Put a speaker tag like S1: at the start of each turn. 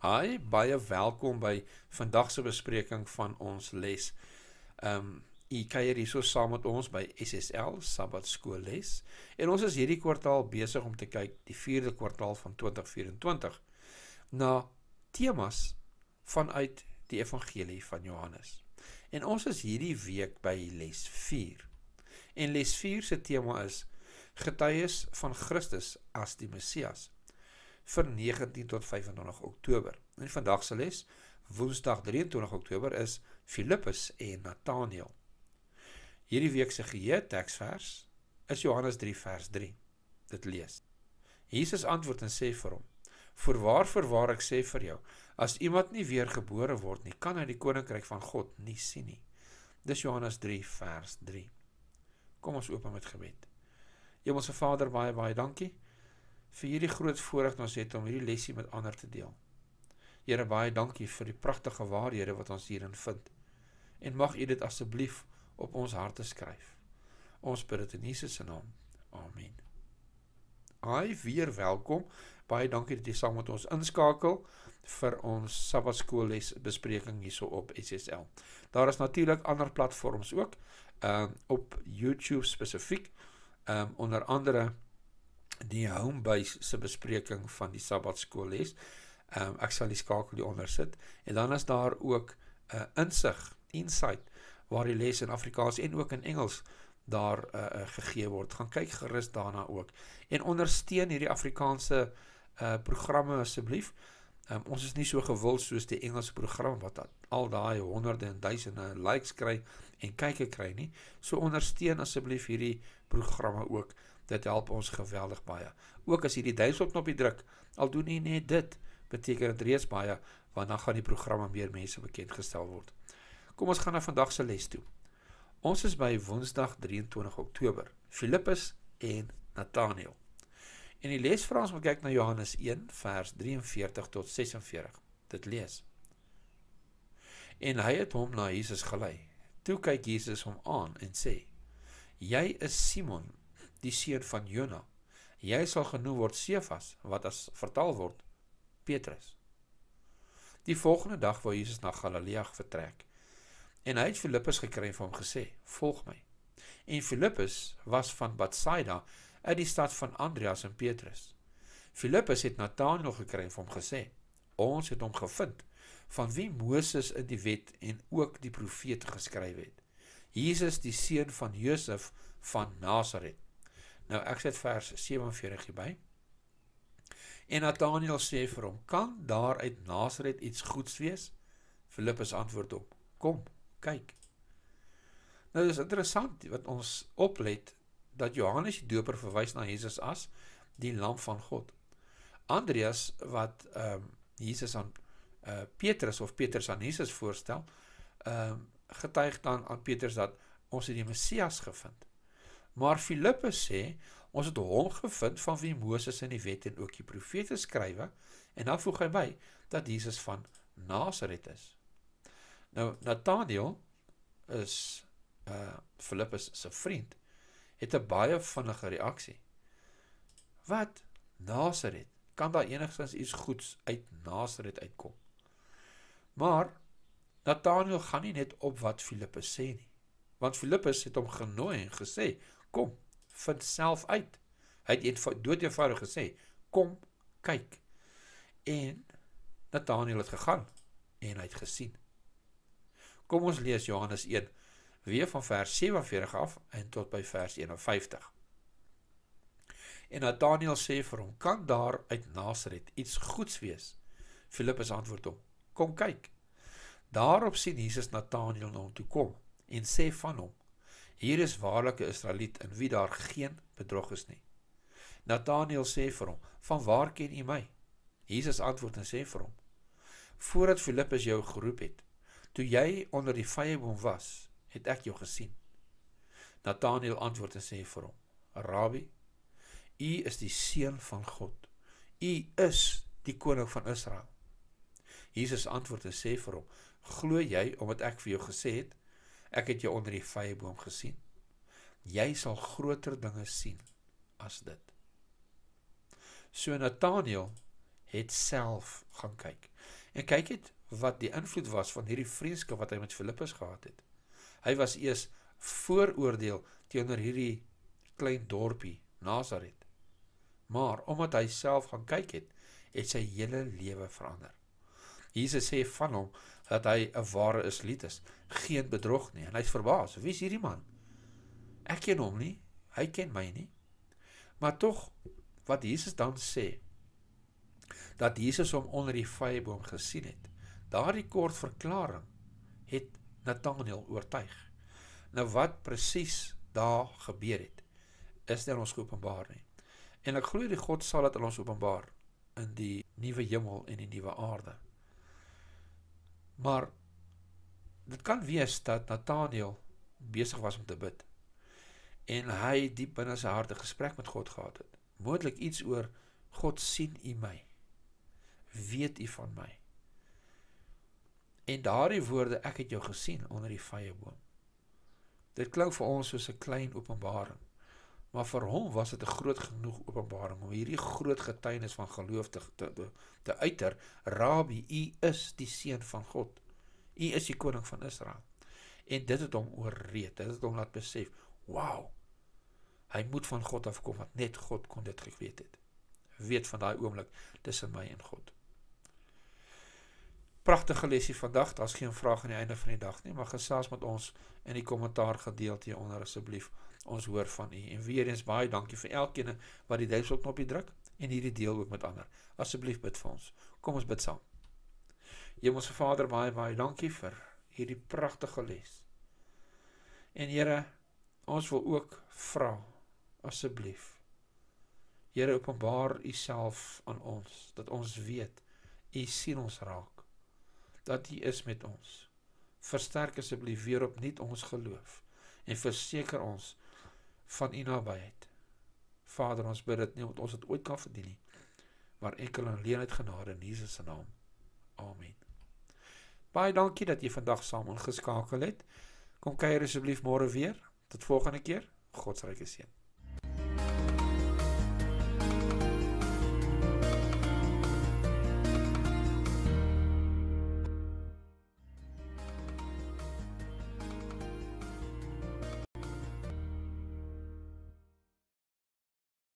S1: Hi, baie welkom by vandag se bespreking van ons les. Ehm um, u kuier hierso saam met ons by SSL Sabbat skool les en ons is hierdie kwartaal besig om te kyk die 4de kwartaal van 2024 na temas vanuit die evangelie van Johannes. En ons is hierdie week by les 4. En les 4 se tema is getuies van Christus as die Messias vir 19 tot 25 Oktober. En vandag se les, Woensdag 23 Oktober is Filippus en Nataneel. Hierdie week se geheue teksvers is Johannes 3 vers 3. Dit lees: Jesus antwoord en sê vir hom: "Voorwaar, voorwaar ek sê vir jou, as iemand nie weergebore word nie, kan hy die koninkryk van God nie sien nie." Dis Johannes 3 vers 3. Kom ons open met gebed. Hemelse Vader, baie baie dankie vir hierdie groot voorreg wat ons het om hierdie lesie met ander te deel. Here baie dankie vir die pragtige waarhede wat ons hierin vind. En mag U dit asseblief op ons harte skryf. Ons bid dit in Jesus se naam. Amen. Hi weer welkom. Baie dankie dat jy saam met ons inskakel vir ons Sabbatskoolles bespreking hierso op SSL. Daar is natuurlik ander platforms ook, ehm um, op YouTube spesifiek, ehm um, onder andere die homebase se bespreking van die sabbatskool les. Ehm um, ek sal die skakel hieronder sit en dan is daar ook 'n uh, eh, insig, insight waar die les in Afrikaans en ook in Engels daar uh, gegee word. Gaan kyk gerus daarna ook en ondersteun hierdie Afrikaanse uh programme asseblief. Um, ons is nie so gewild soos die Engelse program wat al daai honderde en duisende likes kry en kyke kry nie. So ondersteun asseblief hierdie programme ook. Dit help ons geweldig baie. Ook as jy die duimpie knoppie druk, al doen jy net dit, beteken dit reeds baie want dan gaan die programme meer mense bekend gestel word. Kom ons gaan na vandag se les toe. Ons is by Woensdag 23 Oktober. Filippus en Nathanael. In die les vra ons om kyk na Johannes 1 vers 43 tot 46. Dit lees. En hy het hom na Jesus gelei. Toe kyk Jesus hom aan en sê: "Jy is Simon die seun van Jona. Jy sal genoem word Sefas wat as vertaal word Petrus. Die volgende dag wou Jesus na Galilea vertrek en hy het Filippus gekry en vir hom gesê: "Volg my." En Filippus was van Betsaida uit die stad van Andreas en Petrus. Filippus het Nathanael gekry en vir hom gesê: "Ons het hom gevind van wie Moses in die wet en ook die profete geskryf het. Jesus die seun van Josef van Nasaret." Nou ek sit vers 47 hier by. En Nathanael sê vir hom: "Kan daar uit Nasaret iets goeds wees?" Filippus antwoord op: "Kom, kyk." Nou dis interessant wat ons oplet dat Johannes die Doper verwys na Jesus as die lam van God. Andreas wat ehm um, Jesus aan uh, Petrus of Petrus aan Jesus voorstel, ehm um, getuig dan aan Petrus dat ons hier die Messias gevind. Maar Filippus sê ons het hom gevind van wie Moses in die wet en ook die profete skrywe en dan nou voeg hy by dat Jesus van Nasaret is. Nou Nathaniel is uh Filippus se vriend het 'n baie vinnige reaksie. Wat Nasaret? Kan daar enigstens iets goeds uit Nasaret uitkom? Maar Nathaniel gaan nie net op wat Filippus sê nie. Want Filippus het hom genooi en gesê kom, vind self uit. Hy het dood eenvoudig gesê, kom, kyk. En Nathaniel het gegaan en hy het gesien. Kom ons lees Johannes 1, weer van vers 47 af en tot by vers 51. En Nathaniel sê vir hom, kan daar uit Nazareth iets goeds wees? Filippus antwoord hom, kom kyk. Daarop sien Jesus Nathaniel na hom toe kom en sê van hom, Hier is waarlik 'n Israeliet in wie daar geen bedrog is nie. Nataneel sê vir hom: "Van waar ken u my?" Jesus antwoord en sê vir hom: "Voordat Filippus jou geroep het, toe jy onder die vyeboom was, het ek jou gesien." Nataneel antwoord en sê vir hom: "Rabbi, u is die seun van God. U is die koning van Israel." Jesus antwoord en sê vir hom: "Glo jy omdat ek vir jou gesê het Ek het jou onder die vyeboom gesien. Jy sal groter dinge sien as dit. So Nathaniel het self gaan kyk. En kyk dit wat die invloed was van hierdie vreeskap wat hy met Filippus gehad het. Hy was eers vooroordeel teenoor hierdie klein dorpie Nazareth. Maar omdat hy self gaan kyk het, het sy hele lewe verander. Jesus sê van hom dat hy 'n ware Israeliet is, geen bedrog nie. En hy's verbaas, wie is hierdie man? Ek ken hom nie, hy ken my nie. Maar tog wat Jesus dan sê dat Jesus hom onder die vyeboom gesien het. Daardie kort verklaring het Nathanael oortuig. Nou wat presies daar gebeur het, is dan ons geopenbaar nie. En ek glo die God sal dit aan ons openbaar in die nuwe hemel en die nuwe aarde. Maar dit kan wees dat Nathaniel besig was om te bid en hy diep binne sy hart 'n gesprek met God gehad het. Moontlik iets oor God sien u my. Weet u van my? En daardie woorde ek het jou gesien onder die vye boom. Dit klink vir ons soos 'n klein openbaring. Maar vir hom was dit 'n groot genoeg openbaring om hierdie groot getuienis van geloof te te, te, te uiter: Rabbi, U is die seun van God. U is die koning van Israel. En dit het hom oorreed. Dit het hom laat besef: "Wow. Hy moet van God afkom wat net God kon dit geweet het." Weet van daai oomblik tussen my en God. Pragtige lesie vandag. Daar's geen vraag aan die einde van die dag nie, maar gesels met ons in die kommentaar gedeelte onder asseblief ons hoor van u. En weer eens baie dankie vir elkeen wat die duimpie knoppie druk en hierdie deel ook met ander. Asseblief bid vir ons. Kom ons bid saam. Hemelse Vader, baie baie dankie vir hierdie pragtige les. En Here, ons wil ook vra asseblief. Here, openbaar u self aan ons dat ons weet u sien ons raak. Dat u is met ons. Versterk asseblief weer opnuut ons geloof en verseker ons van U nabyheid. Vader, ons bid dit nie omdat ons dit ooit kan verdien nie, maar enkel en alleen uit genade in Jesus se naam. Amen. Baie dankie dat jy vandag saam ingeskakel het. Kom kuier asseblief môre weer. Tot volgende keer. God se ryke seën.